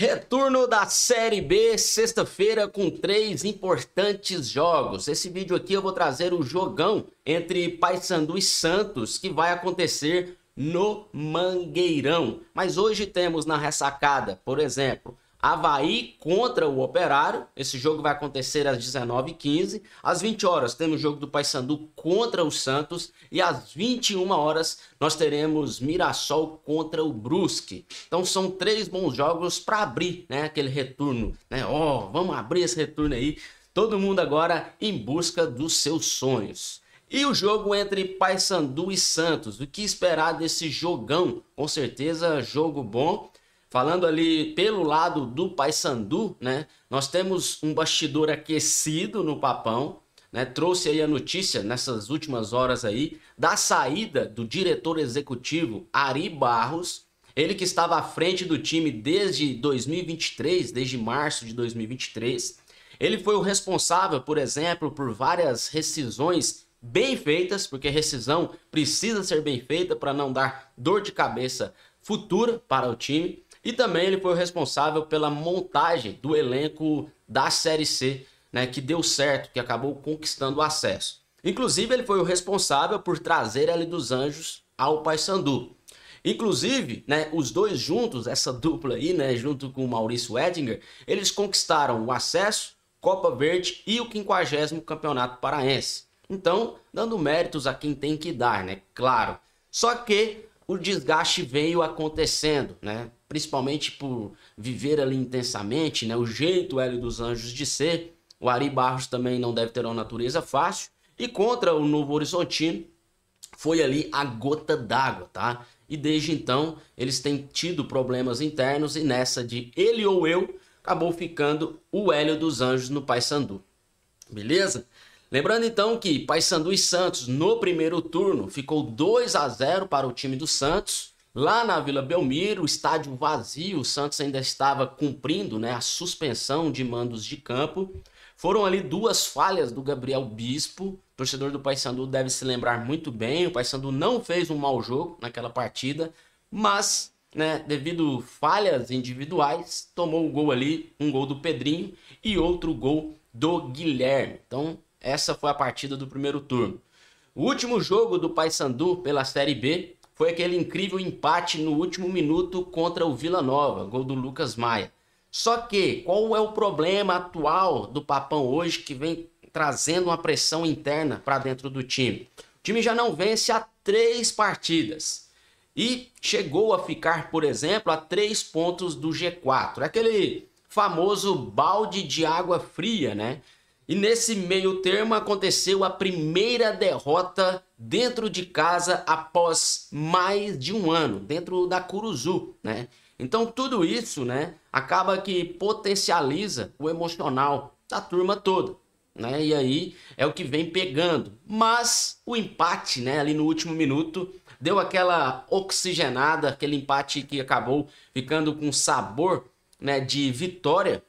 Retorno da Série B, sexta-feira, com três importantes jogos. Esse vídeo aqui eu vou trazer o jogão entre Paysandu e Santos, que vai acontecer no Mangueirão. Mas hoje temos na ressacada, por exemplo, Havaí contra o Operário. Esse jogo vai acontecer às 19h15. Às 20 horas temos o jogo do Paysandu contra o Santos. E às 21 horas nós teremos Mirassol contra o Brusque. Então são três bons jogos para abrir né, aquele retorno. Né? Oh, vamos abrir esse retorno aí. Todo mundo agora em busca dos seus sonhos. E o jogo entre Paysandu e Santos. O que esperar desse jogão? Com certeza, jogo bom. Falando ali pelo lado do Paysandu, né? Nós temos um bastidor aquecido no Papão, né? Trouxe aí a notícia nessas últimas horas aí da saída do diretor executivo Ari Barros, ele que estava à frente do time desde 2023, desde março de 2023. Ele foi o responsável, por exemplo, por várias rescisões bem feitas, porque rescisão precisa ser bem feita para não dar dor de cabeça futura para o time. E também ele foi o responsável pela montagem do elenco da Série C, né, que deu certo, que acabou conquistando o acesso. Inclusive, ele foi o responsável por trazer a dos Anjos ao Paysandu. Inclusive, né, os dois juntos, essa dupla aí, né, junto com o Maurício Edinger, eles conquistaram o acesso, Copa Verde e o 50 Campeonato Paraense. Então, dando méritos a quem tem que dar, né? Claro. Só que o desgaste veio acontecendo, né? Principalmente por viver ali intensamente, né? O jeito Hélio dos Anjos de ser. O Ari Barros também não deve ter uma natureza fácil. E contra o Novo Horizontino foi ali a gota d'água, tá? E desde então eles têm tido problemas internos e nessa de ele ou eu acabou ficando o Hélio dos Anjos no Paysandu. Beleza? Lembrando então que Paysandu e Santos no primeiro turno ficou 2 a 0 para o time do Santos. Lá na Vila Belmiro, estádio vazio, o Santos ainda estava cumprindo né, a suspensão de mandos de campo. Foram ali duas falhas do Gabriel Bispo. O torcedor do Paysandu deve se lembrar muito bem. O Paysandu não fez um mau jogo naquela partida, mas né, devido falhas individuais, tomou o um gol ali, um gol do Pedrinho e outro gol do Guilherme. Então, essa foi a partida do primeiro turno. O último jogo do Paysandu pela Série B foi aquele incrível empate no último minuto contra o Vila Nova, gol do Lucas Maia. Só que qual é o problema atual do Papão hoje que vem trazendo uma pressão interna para dentro do time? O time já não vence há três partidas e chegou a ficar, por exemplo, a três pontos do G4. É aquele famoso balde de água fria, né? E nesse meio termo aconteceu a primeira derrota dentro de casa após mais de um ano, dentro da Curuzu, né? Então tudo isso, né, acaba que potencializa o emocional da turma toda, né? E aí é o que vem pegando. Mas o empate, né, ali no último minuto, deu aquela oxigenada, aquele empate que acabou ficando com sabor, né, de vitória,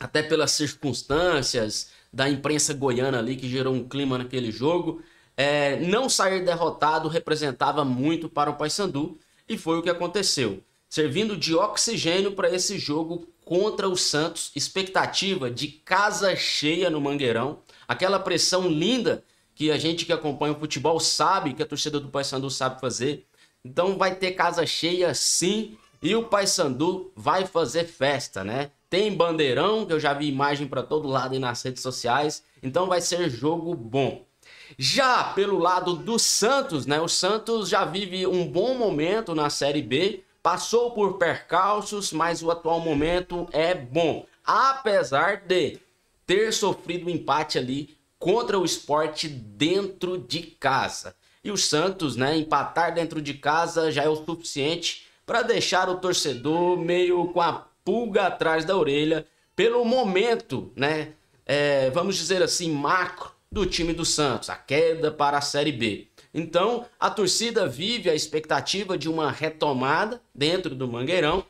até pelas circunstâncias, da imprensa goiana ali que gerou um clima naquele jogo. É, não sair derrotado representava muito para o Paysandu e foi o que aconteceu, servindo de oxigênio para esse jogo contra o Santos, expectativa de casa cheia no Mangueirão, aquela pressão linda que a gente que acompanha o futebol sabe, que a torcida do Paysandu sabe fazer. Então vai ter casa cheia sim, e o Paysandu vai fazer festa, né? Tem bandeirão, que eu já vi imagem para todo lado e nas redes sociais. Então vai ser jogo bom. Já pelo lado do Santos, né? O Santos já vive um bom momento na Série B, passou por percalços, mas o atual momento é bom, apesar de ter sofrido um empate ali contra o esporte dentro de casa. E o Santos, né, empatar dentro de casa já é o suficiente para deixar o torcedor meio com a pulga atrás da orelha pelo momento, né? É, vamos dizer assim, macro do time do Santos, a queda para a Série B. Então, a torcida vive a expectativa de uma retomada dentro do Mangueirão,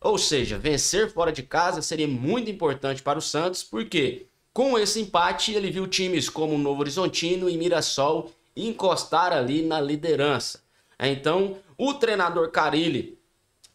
ou seja, vencer fora de casa seria muito importante para o Santos, porque com esse empate ele viu times como Novo Horizontino e Mirassol encostar ali na liderança. É, então, o treinador Carilli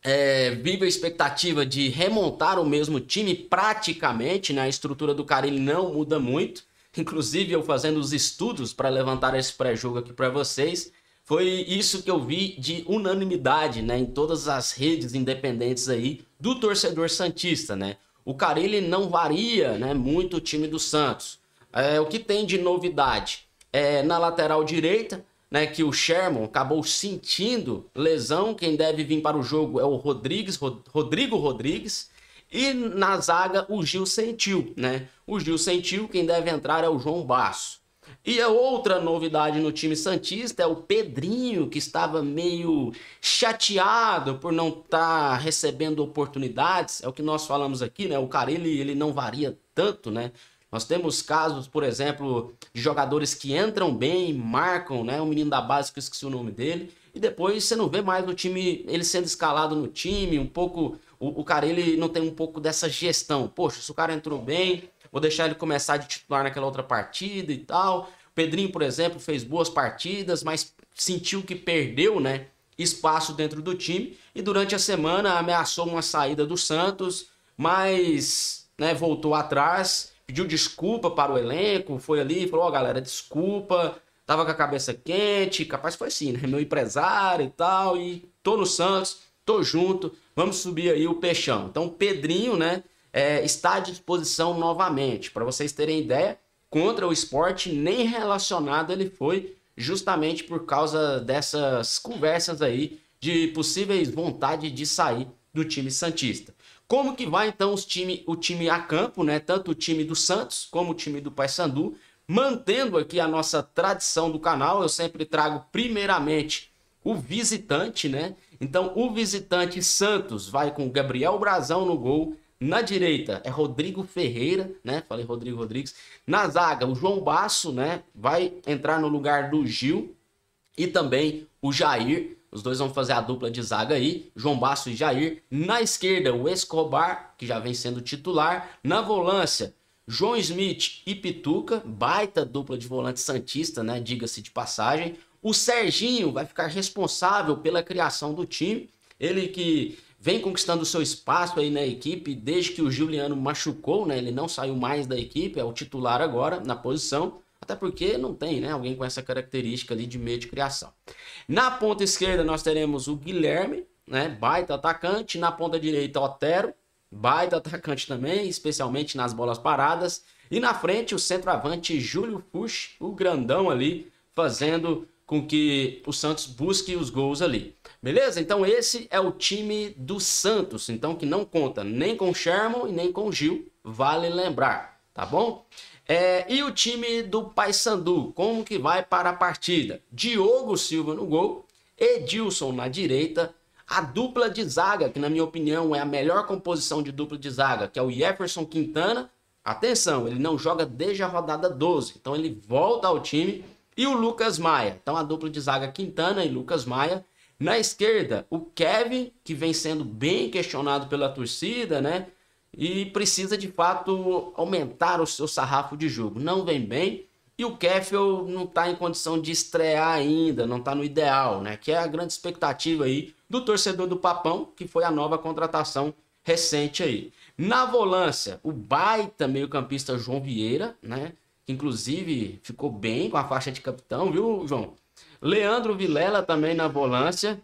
é, vive a expectativa de remontar o mesmo time praticamente, né? A estrutura do Carilli não muda muito. Inclusive, eu fazendo os estudos para levantar esse pré-jogo aqui para vocês, foi isso que eu vi de unanimidade, né, em todas as redes independentes aí do torcedor santista, né? O Carilli não varia, né, muito o time do Santos. É, o que tem de novidade é na lateral direita, né, que o Sherman acabou sentindo lesão. Quem deve vir para o jogo é o Rodrigues, Rodrigo Rodrigues. E na zaga, o Gil sentiu, né? O Gil sentiu, quem deve entrar é o João Basso. E a é outra novidade no time Santista é o Pedrinho, que estava meio chateado por não estar tá recebendo oportunidades. É o que nós falamos aqui, né? O cara, ele, ele não varia tanto, né? Nós temos casos, por exemplo, de jogadores que entram bem, marcam, né? Um menino da base que eu esqueci o nome dele. E depois você não vê mais no time, ele sendo escalado no time, um pouco. O, o cara, ele não tem um pouco dessa gestão. Poxa, se o cara entrou bem, vou deixar ele começar de titular naquela outra partida e tal. O Pedrinho, por exemplo, fez boas partidas, mas sentiu que perdeu, né? Espaço dentro do time. E durante a semana ameaçou uma saída do Santos, mas né, voltou atrás pediu desculpa para o elenco, foi ali e falou, ó, oh, galera, desculpa, tava com a cabeça quente, capaz foi assim, né? Meu empresário e tal, e tô no Santos, tô junto, vamos subir aí o peixão. Então, o Pedrinho, né, é, está à disposição novamente. Para vocês terem ideia, contra o esporte, nem relacionado ele foi, justamente por causa dessas conversas aí de possíveis vontade de sair do time Santista. Como que vai então os time, o time a campo, né? Tanto o time do Santos como o time do Paysandu, mantendo aqui a nossa tradição do canal. Eu sempre trago primeiramente o visitante, né? Então, o visitante Santos vai com Gabriel Brazão no gol. Na direita é Rodrigo Ferreira, né? Falei Rodrigo Rodrigues. Na zaga, o João Basso, né? Vai entrar no lugar do Gil e também o Jair. Os dois vão fazer a dupla de zaga aí, João Basso e Jair. Na esquerda, o Escobar, que já vem sendo titular. Na volância, João Smith e Pituca, baita dupla de volante santista, né? Diga-se de passagem. O Serginho vai ficar responsável pela criação do time. Ele que vem conquistando seu espaço aí na equipe desde que o Juliano machucou, né? Ele não saiu mais da equipe, é o titular agora na posição. Até porque não tem, né? Alguém com essa característica ali de meio de criação. Na ponta esquerda nós teremos o Guilherme, né? Baita atacante. Na ponta direita, Otero. Baita atacante também, especialmente nas bolas paradas. E na frente, o centroavante Júlio Fuchs, o grandão ali, fazendo com que o Santos busque os gols ali. Beleza? Então esse é o time do Santos, então que não conta nem com Sherman e nem com Gil, vale lembrar, tá bom? É, e o time do Paysandu, como que vai para a partida? Diogo Silva no gol, Edilson na direita, a dupla de zaga, que na minha opinião é a melhor composição de dupla de zaga, que é o Jefferson Quintana. Atenção, ele não joga desde a rodada 12, então ele volta ao time. E o Lucas Maia, então a dupla de zaga Quintana e Lucas Maia. Na esquerda, o Kevin, que vem sendo bem questionado pela torcida, né? e precisa de fato aumentar o seu sarrafo de jogo. Não vem bem e o Keffel não está em condição de estrear ainda, não está no ideal, né? Que é a grande expectativa aí do torcedor do Papão, que foi a nova contratação recente aí. Na volância, o baita meio-campista João Vieira, né? Que inclusive ficou bem com a faixa de capitão, viu, João? Leandro Vilela também na volância.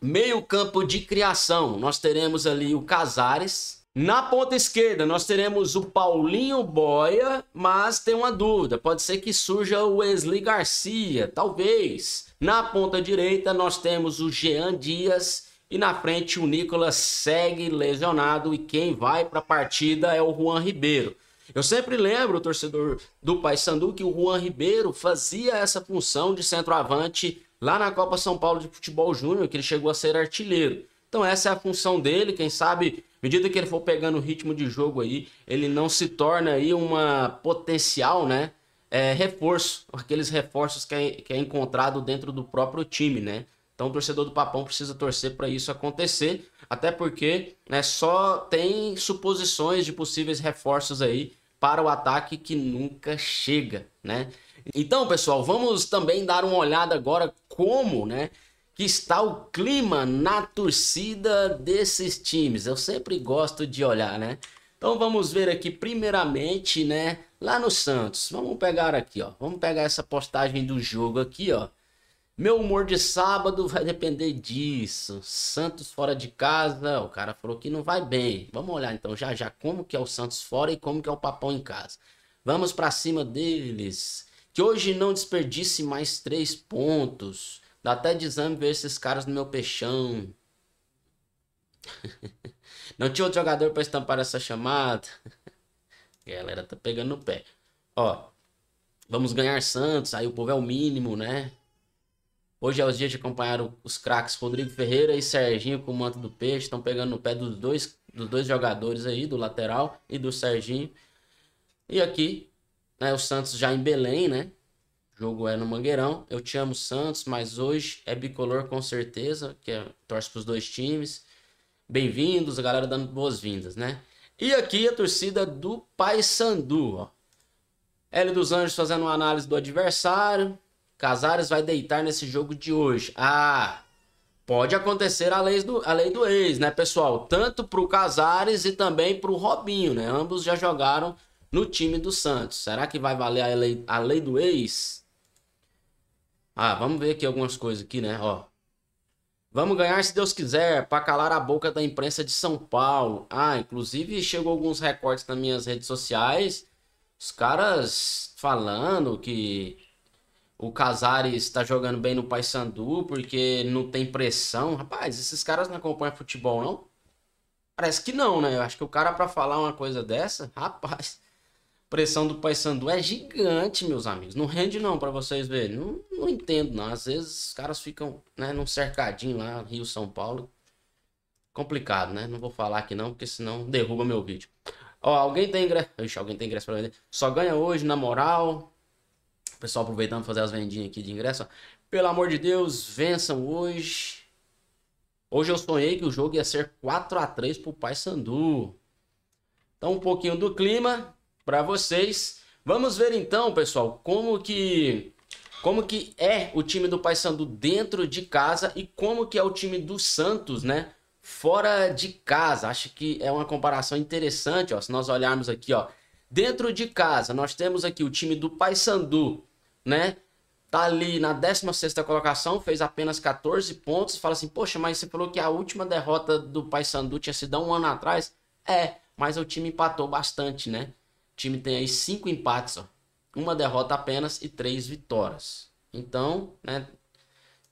Meio-campo de criação, nós teremos ali o Casares, na ponta esquerda, nós teremos o Paulinho Boia, mas tem uma dúvida: pode ser que surja o Wesley Garcia, talvez. Na ponta direita, nós temos o Jean Dias e na frente o Nicolas segue lesionado e quem vai para a partida é o Juan Ribeiro. Eu sempre lembro, torcedor do Paysandu, que o Juan Ribeiro fazia essa função de centroavante lá na Copa São Paulo de Futebol Júnior, que ele chegou a ser artilheiro. Então essa é a função dele, quem sabe, à medida que ele for pegando o ritmo de jogo aí, ele não se torna aí uma potencial, né, é, reforço, aqueles reforços que é, que é encontrado dentro do próprio time, né? Então o torcedor do Papão precisa torcer para isso acontecer, até porque né, só tem suposições de possíveis reforços aí para o ataque que nunca chega, né? Então, pessoal, vamos também dar uma olhada agora como, né, que está o clima na torcida desses times. Eu sempre gosto de olhar, né? Então vamos ver aqui primeiramente, né, lá no Santos. Vamos pegar aqui, ó. Vamos pegar essa postagem do jogo aqui, ó. Meu humor de sábado vai depender disso. Santos fora de casa, o cara falou que não vai bem. Vamos olhar então já já como que é o Santos fora e como que é o Papão em casa. Vamos para cima deles. Que hoje não desperdice mais três pontos. Dá até desânimo ver esses caras no meu peixão. Não tinha outro jogador para estampar essa chamada. galera tá pegando no pé. Ó, vamos ganhar Santos, aí o povo é o mínimo, né? Hoje é os dias de acompanhar os craques Rodrigo Ferreira e Serginho com o manto do peixe. Estão pegando no pé dos dois, dos dois jogadores aí, do lateral e do Serginho. E aqui, né, o Santos já em Belém, né? O jogo é no Mangueirão. Eu te amo, Santos, mas hoje é bicolor com certeza, que é, torce para os dois times. Bem-vindos, a galera dando boas-vindas, né? E aqui a torcida do Paysandu, ó. Hélio dos Anjos fazendo uma análise do adversário. Casares vai deitar nesse jogo de hoje. Ah, pode acontecer a lei do, a lei do ex, né, pessoal? Tanto para o Casares e também para o Robinho, né? Ambos já jogaram no time do Santos. Será que vai valer a lei, a lei do ex? Ah, vamos ver aqui algumas coisas aqui, né? Ó. Vamos ganhar se Deus quiser, para calar a boca da imprensa de São Paulo. Ah, inclusive chegou alguns recortes nas minhas redes sociais, os caras falando que o Casares está jogando bem no Paysandu porque não tem pressão. Rapaz, esses caras não acompanham futebol, não? Parece que não, né? Eu acho que o cara para falar uma coisa dessa, rapaz, pressão do Paysandu é gigante, meus amigos. Não rende não para vocês verem. Não, não entendo não. Às vezes os caras ficam, né, num cercadinho lá, Rio, São Paulo. Complicado, né? Não vou falar aqui não, porque senão derruba meu vídeo. Ó, alguém tem ingresso... Ixi, alguém tem ingresso para vender. Só ganha hoje, na moral. O pessoal aproveitando fazer as vendinhas aqui de ingresso. Pelo amor de Deus, vençam hoje. Hoje eu sonhei que o jogo ia ser 4 a 3 pro Paysandu. Então tá um pouquinho do clima, para vocês. Vamos ver então, pessoal, como que como que é o time do Paysandu dentro de casa e como que é o time do Santos, né? Fora de casa. Acho que é uma comparação interessante, ó. Se nós olharmos aqui, ó, dentro de casa, nós temos aqui o time do Paysandu, né? Tá ali na 16ª colocação, fez apenas 14 pontos. Fala assim: "Poxa, mas você falou que a última derrota do Paysandu tinha sido há um ano atrás?" É, mas o time empatou bastante, né? time tem aí cinco empates, ó, uma derrota apenas e três vitórias. Então, né,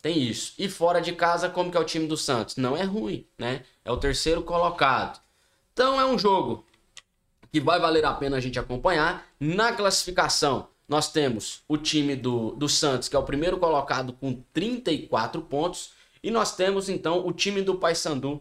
tem isso. E fora de casa, como que é o time do Santos? Não é ruim, né? É o terceiro colocado. Então é um jogo que vai valer a pena a gente acompanhar. Na classificação, nós temos o time do, do Santos, que é o primeiro colocado com 34 pontos. E nós temos, então, o time do Paysandu,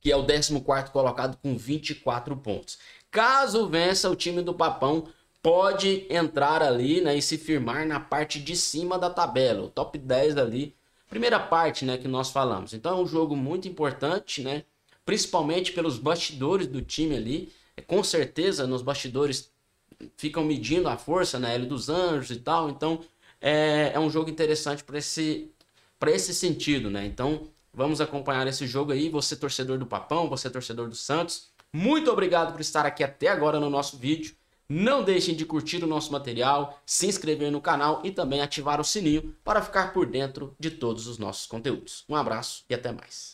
que é o 14 colocado com 24 pontos. Caso vença, o time do Papão pode entrar ali né, e se firmar na parte de cima da tabela, o top 10 ali, primeira parte né, que nós falamos. Então é um jogo muito importante, né, principalmente pelos bastidores do time ali. É, com certeza, nos bastidores ficam medindo a força, né, L dos Anjos e tal. Então é, é um jogo interessante para esse, para esse sentido. Né? Então vamos acompanhar esse jogo aí, você torcedor do Papão, você torcedor do Santos muito obrigado por estar aqui até agora no nosso vídeo. Não deixem de curtir o nosso material, se inscrever no canal e também ativar o sininho para ficar por dentro de todos os nossos conteúdos. Um abraço e até mais.